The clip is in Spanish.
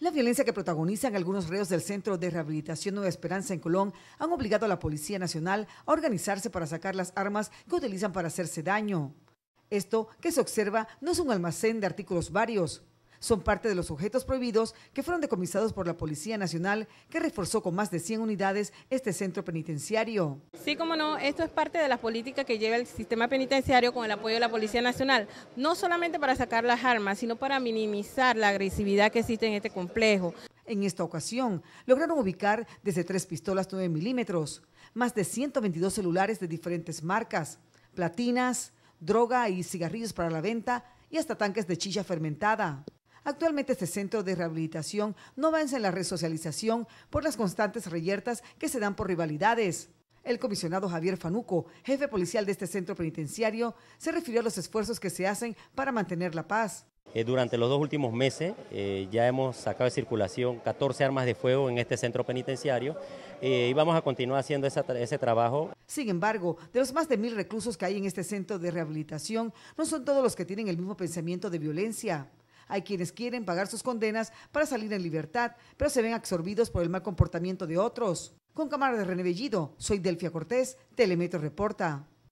La violencia que protagonizan algunos reos del Centro de Rehabilitación Nueva Esperanza en Colón han obligado a la Policía Nacional a organizarse para sacar las armas que utilizan para hacerse daño. Esto que se observa no es un almacén de artículos varios, son parte de los objetos prohibidos que fueron decomisados por la Policía Nacional, que reforzó con más de 100 unidades este centro penitenciario. Sí, como no, esto es parte de la política que lleva el sistema penitenciario con el apoyo de la Policía Nacional, no solamente para sacar las armas, sino para minimizar la agresividad que existe en este complejo. En esta ocasión, lograron ubicar desde tres pistolas 9 milímetros, más de 122 celulares de diferentes marcas, platinas, droga y cigarrillos para la venta y hasta tanques de chicha fermentada. Actualmente este centro de rehabilitación no avanza en la resocialización por las constantes reyertas que se dan por rivalidades. El comisionado Javier Fanuco, jefe policial de este centro penitenciario, se refirió a los esfuerzos que se hacen para mantener la paz. Eh, durante los dos últimos meses eh, ya hemos sacado de circulación 14 armas de fuego en este centro penitenciario eh, y vamos a continuar haciendo ese trabajo. Sin embargo, de los más de mil reclusos que hay en este centro de rehabilitación, no son todos los que tienen el mismo pensamiento de violencia. Hay quienes quieren pagar sus condenas para salir en libertad, pero se ven absorbidos por el mal comportamiento de otros. Con cámara de René Bellido, soy Delfia Cortés, Telemetro Reporta.